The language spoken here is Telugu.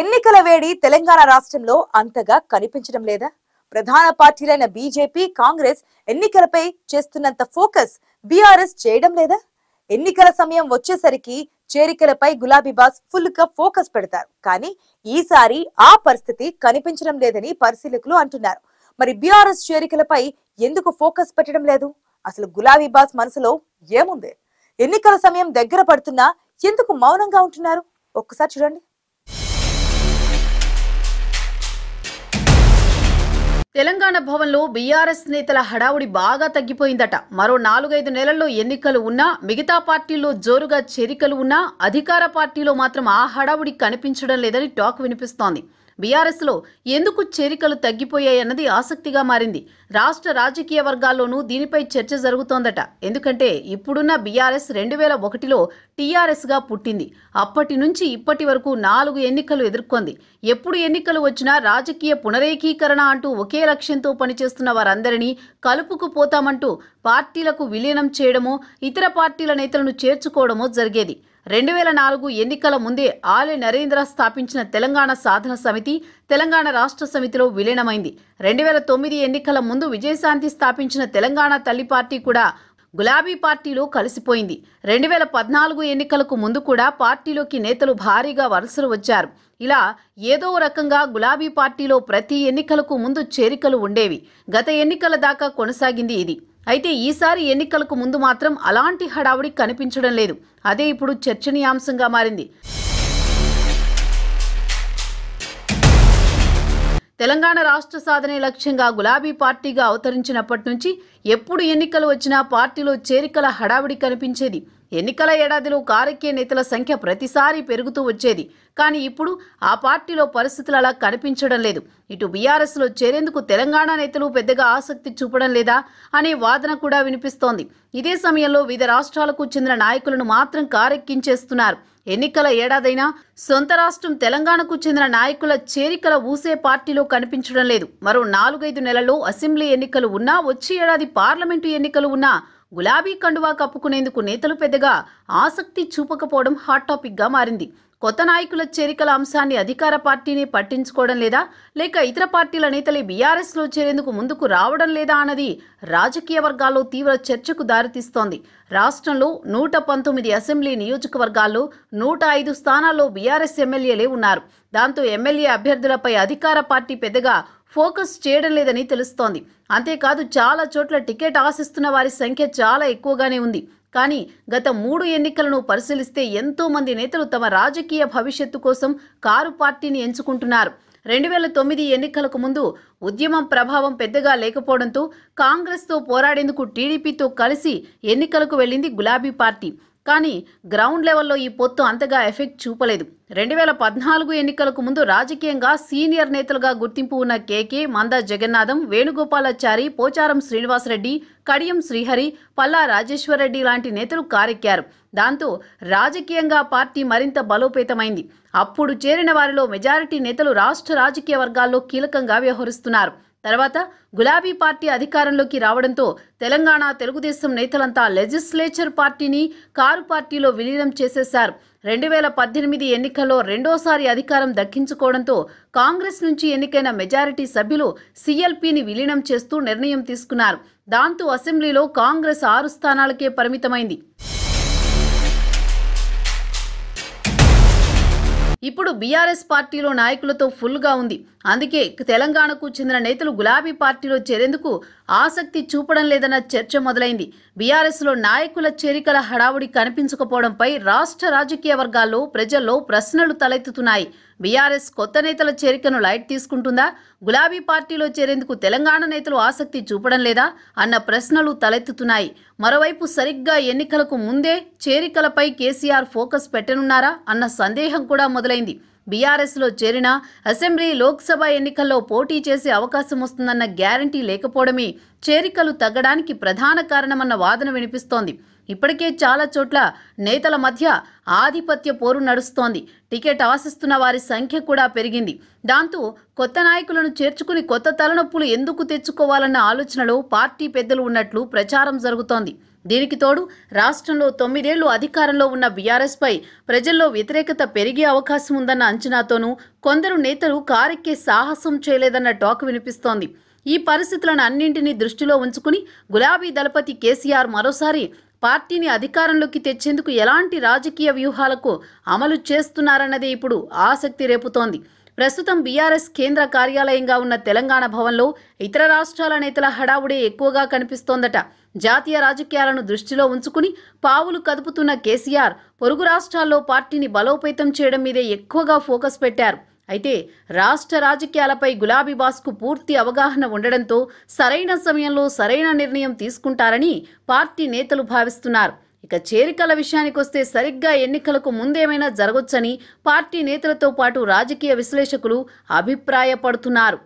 ఎన్నికల వేడి తెలంగాణ రాష్ట్రంలో అంతగా కనిపించడం లేదా ప్రధాన పార్టీలైన బీజేపీ కాంగ్రెస్ ఎన్నికలపై చేస్తున్నంత ఫోకస్ బీఆర్ఎస్ చేయడం లేదా ఎన్నికల సమయం వచ్చేసరికి చేరికలపై గులాబీ బాస్ ఫుల్ గా ఫోకస్ పెడతారు కానీ ఈసారి ఆ పరిస్థితి కనిపించడం లేదని పరిశీలకులు అంటున్నారు మరి బీఆర్ఎస్ చేరికలపై ఎందుకు ఫోకస్ పెట్టడం లేదు అసలు గులాబీ బాస్ మనసులో ఏముంది ఎన్నికల సమయం దగ్గర పడుతున్నా ఎందుకు మౌనంగా ఉంటున్నారు ఒక్కసారి చూడండి తెలంగాణ భవన్లో బీఆర్ఎస్ నేతల హడావుడి బాగా తగ్గిపోయిందట మరో నాలుగైదు నెలల్లో ఎన్నికలు ఉన్నా మిగతా పార్టీల్లో జోరుగా చేరికలు ఉన్నా అధికార పార్టీలో మాత్రం ఆ హడావుడి కనిపించడం లేదని టాక్ వినిపిస్తోంది బీఆర్ఎస్లో ఎందుకు చేరికలు తగ్గిపోయాయన్నది ఆసక్తిగా మారింది రాష్ట్ర రాజకీయ వర్గాల్లోనూ దీనిపై చర్చ జరుగుతోందట ఎందుకంటే ఇప్పుడున్న బీఆర్ఎస్ రెండు వేల ఒకటిలో టీఆర్ఎస్గా పుట్టింది అప్పటి నుంచి ఇప్పటి వరకు నాలుగు ఎన్నికలు ఎదుర్కొంది ఎప్పుడు ఎన్నికలు వచ్చినా రాజకీయ పునరేకీకరణ అంటూ ఒకే లక్ష్యంతో పనిచేస్తున్న వారందరినీ కలుపుకుపోతామంటూ పార్టీలకు విలీనం చేయడమో ఇతర పార్టీల నేతలను చేర్చుకోవడమో జరిగేది రెండు వేల నాలుగు ఎన్నికల ముందే ఆలె నరేంద్ర స్థాపించిన తెలంగాణ సాధన సమితి తెలంగాణ రాష్ట్ర సమితిలో విలీనమైంది రెండు వేల తొమ్మిది ఎన్నికల ముందు విజయశాంతి స్థాపించిన తెలంగాణ తల్లి పార్టీ కూడా గులాబీ పార్టీలో కలిసిపోయింది రెండు వేల పద్నాలుగు ఎన్నికలకు ముందు కూడా పార్టీలోకి నేతలు భారీగా వలసలు వచ్చారు ఇలా ఏదో రకంగా గులాబీ పార్టీలో ప్రతి ఎన్నికలకు ముందు చేరికలు ఉండేవి గత ఎన్నికల దాకా కొనసాగింది ఇది అయితే ఈసారి ఎన్నికలకు ముందు మాత్రం అలాంటి హడావుడి కనిపించడం లేదు అదే ఇప్పుడు చర్చనీయాంశంగా మారింది తెలంగాణ రాష్ట్ర సాధనే లక్ష్యంగా గులాబీ పార్టీగా అవతరించినప్పటి నుంచి ఎప్పుడు ఎన్నికలు వచ్చినా పార్టీలో చేరికల హడావిడి కనిపించేది ఎన్నికల ఏడాదిలో కారకీయ నేతల సంఖ్య ప్రతిసారి పెరుగుతూ వచ్చేది కానీ ఇప్పుడు ఆ పార్టీలో పరిస్థితులు అలా కనిపించడం లేదు ఇటు బీఆర్ఎస్లో చేరేందుకు తెలంగాణ నేతలు పెద్దగా ఆసక్తి చూపడం లేదా అనే వాదన కూడా వినిపిస్తోంది ఇదే సమయంలో వివిధ రాష్ట్రాలకు చెందిన నాయకులను మాత్రం కారెక్కించేస్తున్నారు ఎన్నికల ఏడాదైనా సొంత రాష్ట్రం తెలంగాణకు చెందిన నాయకుల చేరికల ఊసే పార్టీలో కనిపించడం లేదు మరో నాలుగైదు నెలల్లో అసెంబ్లీ ఎన్నికలు ఉన్నా వచ్చే ఏడాది పార్లమెంటు ఎన్నికలు ఉన్నా గులాబీ కండువా కప్పుకునేందుకు నేతలు పెద్దగా ఆసక్తి చూపకపోవడం హాట్ టాపిక్గా మారింది కొత్త నాయకుల చేరికల అంశాన్ని అధికార పార్టీని పట్టించుకోవడం లేదా లేక ఇతర పార్టీల నేతలే బీఆర్ఎస్లో చేరేందుకు ముందుకు రావడం లేదా అన్నది రాజకీయ వర్గాల్లో తీవ్ర చర్చకు దారితీస్తోంది రాష్ట్రంలో నూట పంతొమ్మిది అసెంబ్లీ నియోజకవర్గాల్లో నూట ఐదు స్థానాల్లో బీఆర్ఎస్ ఎమ్మెల్యేలే ఉన్నారు దాంతో ఎమ్మెల్యే అభ్యర్థులపై అధికార పార్టీ పెద్దగా ఫోకస్ చేయడం లేదని తెలుస్తోంది అంతేకాదు చాలా చోట్ల టికెట్ ఆశిస్తున్న వారి సంఖ్య చాలా ఎక్కువగానే ఉంది కానీ గత మూడు ఎన్నికలను పరిశీలిస్తే ఎంతోమంది నేతలు తమ రాజకీయ భవిష్యత్తు కోసం కారు పార్టీని ఎంచుకుంటున్నారు రెండు వేల తొమ్మిది ఎన్నికలకు ముందు ఉద్యమం ప్రభావం పెద్దగా లేకపోవడంతో కాంగ్రెస్తో పోరాడేందుకు టీడీపీతో కలిసి ఎన్నికలకు వెళ్ళింది గులాబీ పార్టీ కానీ గ్రౌండ్ లెవెల్లో ఈ పొత్తు అంతగా ఎఫెక్ట్ చూపలేదు రెండు వేల పద్నాలుగు ఎన్నికలకు ముందు రాజకీయంగా సీనియర్ నేతలుగా గుర్తింపు ఉన్న కేకే మందా జగన్నాథం వేణుగోపాలాచారి పోచారం శ్రీనివాసరెడ్డి కడియం శ్రీహరి పల్లా రాజేశ్వరరెడ్డి లాంటి నేతలు కారెక్కారు దాంతో రాజకీయంగా పార్టీ మరింత బలోపేతమైంది అప్పుడు చేరిన వారిలో మెజారిటీ నేతలు రాష్ట్ర రాజకీయ వర్గాల్లో కీలకంగా వ్యవహరిస్తున్నారు తర్వాత గులాబీ పార్టీ అధికారంలోకి రావడంతో తెలంగాణ తెలుగుదేశం నేతలంతా లెజిస్లేచర్ పార్టీని కారు పార్టీలో విలీనం చేసేశారు రెండు వేల పద్దెనిమిది ఎన్నికల్లో రెండోసారి అధికారం దక్కించుకోవడంతో కాంగ్రెస్ నుంచి ఎన్నికైన మెజారిటీ సభ్యులు సీఎల్పీని విలీనం చేస్తూ నిర్ణయం తీసుకున్నారు దాంతో అసెంబ్లీలో కాంగ్రెస్ ఆరు స్థానాలకే పరిమితమైంది ఇప్పుడు బీఆర్ఎస్ పార్టీలో నాయకులతో ఫుల్గా ఉంది అందుకే తెలంగాణకు చెందిన నేతలు గులాబీ పార్టీలో చేరేందుకు ఆసక్తి చూపడం లేదన్న చర్చ మొదలైంది బీఆర్ఎస్లో నాయకుల చేరికల హడావుడి కనిపించకపోవడంపై రాష్ట్ర రాజకీయ వర్గాల్లో ప్రజల్లో ప్రశ్నలు తలెత్తుతున్నాయి బీఆర్ఎస్ కొత్త నేతల చేరికను లైట్ తీసుకుంటుందా గులాబీ పార్టీలో చేరేందుకు తెలంగాణ నేతలు ఆసక్తి చూపడం లేదా అన్న ప్రశ్నలు తలెత్తుతున్నాయి మరోవైపు సరిగ్గా ఎన్నికలకు ముందే చేరికలపై కేసీఆర్ ఫోకస్ పెట్టనున్నారా అన్న సందేహం కూడా మొదలైంది బీఆర్ఎస్లో చేరిన అసెంబ్లీ లోక్సభ ఎన్నికల్లో పోటీ చేసే అవకాశం వస్తుందన్న గ్యారంటీ లేకపోవడమే చేరికలు తగ్గడానికి ప్రధాన కారణమన్న వాదన వినిపిస్తోంది ఇప్పటికే చాలా చోట్ల నేతల మధ్య ఆధిపత్య పోరు నడుస్తోంది టికెట్ ఆశిస్తున్న వారి సంఖ్య కూడా పెరిగింది దాంతో కొత్త నాయకులను చేర్చుకుని కొత్త తలనొప్పులు ఎందుకు తెచ్చుకోవాలన్న ఆలోచనలో పార్టీ పెద్దలు ఉన్నట్లు ప్రచారం జరుగుతోంది దీనికి తోడు రాష్ట్రంలో తొమ్మిదేళ్లు అధికారంలో ఉన్న బీఆర్ఎస్పై ప్రజల్లో వ్యతిరేకత పెరిగే అవకాశం ఉందన్న అంచనాతోనూ కొందరు నేతలు కారెక్కే సాహసం చేయలేదన్న టాక్ వినిపిస్తోంది ఈ పరిస్థితులను అన్నింటినీ దృష్టిలో ఉంచుకుని గులాబీ దళపతి కేసీఆర్ మరోసారి పార్టీని అధికారంలోకి తెచ్చేందుకు ఎలాంటి రాజకీయ వ్యూహాలకు అమలు చేస్తున్నారన్నదే ఇప్పుడు ఆసక్తి రేపుతోంది ప్రస్తుతం బీఆర్ఎస్ కేంద్ర కార్యాలయంగా ఉన్న తెలంగాణ భవన్లో ఇతర రాష్ట్రాల నేతల హడావుడే ఎక్కువగా కనిపిస్తోందట జాతీయ రాజకీయాలను దృష్టిలో ఉంచుకుని పావులు కదుపుతున్న కేసీఆర్ పొరుగు రాష్ట్రాల్లో పార్టీని బలోపేతం చేయడం మీదే ఎక్కువగా ఫోకస్ పెట్టారు అయితే రాష్ట్ర రాజకీయాలపై గులాబీ బాస్కు పూర్తి అవగాహన ఉండడంతో సరైన సమయంలో సరైన నిర్ణయం తీసుకుంటారని పార్టీ నేతలు భావిస్తున్నారు ఇక చేరికల విషయానికొస్తే సరిగ్గా ఎన్నికలకు ముందేమైనా జరగొచ్చని పార్టీ నేతలతో పాటు రాజకీయ విశ్లేషకులు అభిప్రాయపడుతున్నారు